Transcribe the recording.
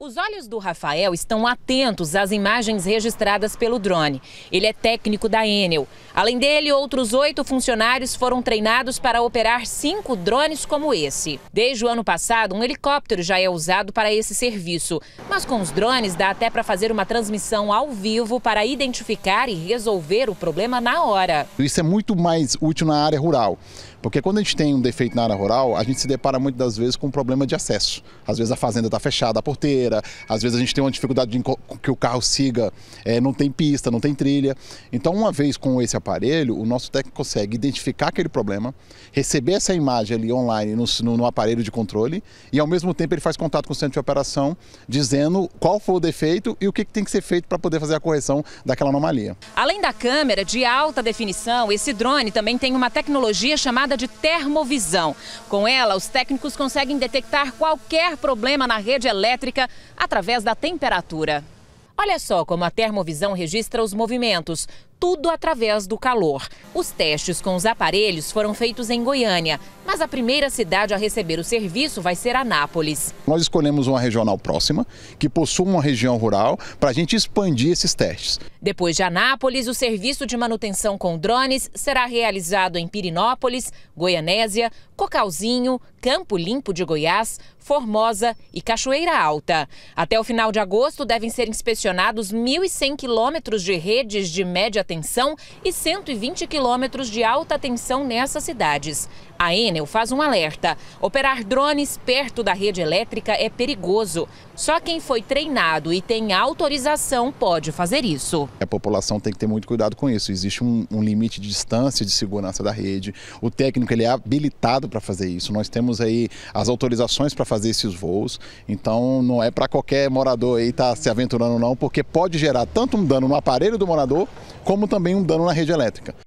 Os olhos do Rafael estão atentos às imagens registradas pelo drone. Ele é técnico da Enel. Além dele, outros oito funcionários foram treinados para operar cinco drones como esse. Desde o ano passado, um helicóptero já é usado para esse serviço. Mas com os drones, dá até para fazer uma transmissão ao vivo para identificar e resolver o problema na hora. Isso é muito mais útil na área rural. Porque quando a gente tem um defeito na área rural, a gente se depara muitas das vezes com um problema de acesso. Às vezes a fazenda está fechada, a porteira às vezes a gente tem uma dificuldade de que o carro siga, é, não tem pista, não tem trilha. Então, uma vez com esse aparelho, o nosso técnico consegue identificar aquele problema, receber essa imagem ali online no, no, no aparelho de controle e, ao mesmo tempo, ele faz contato com o centro de operação, dizendo qual foi o defeito e o que, que tem que ser feito para poder fazer a correção daquela anomalia. Além da câmera de alta definição, esse drone também tem uma tecnologia chamada de termovisão. Com ela, os técnicos conseguem detectar qualquer problema na rede elétrica através da temperatura. Olha só como a termovisão registra os movimentos tudo através do calor. Os testes com os aparelhos foram feitos em Goiânia, mas a primeira cidade a receber o serviço vai ser Anápolis. Nós escolhemos uma regional próxima, que possua uma região rural, para a gente expandir esses testes. Depois de Anápolis, o serviço de manutenção com drones será realizado em Pirinópolis, Goianésia, Cocalzinho, Campo Limpo de Goiás, Formosa e Cachoeira Alta. Até o final de agosto, devem ser inspecionados 1.100 quilômetros de redes de média tensão e 120 quilômetros de alta tensão nessas cidades. A Enel faz um alerta: operar drones perto da rede elétrica é perigoso. Só quem foi treinado e tem autorização pode fazer isso. A população tem que ter muito cuidado com isso. Existe um, um limite de distância de segurança da rede. O técnico ele é habilitado para fazer isso. Nós temos aí as autorizações para fazer esses voos. Então não é para qualquer morador aí estar tá se aventurando não, porque pode gerar tanto um dano no aparelho do morador como como também um dano na rede elétrica.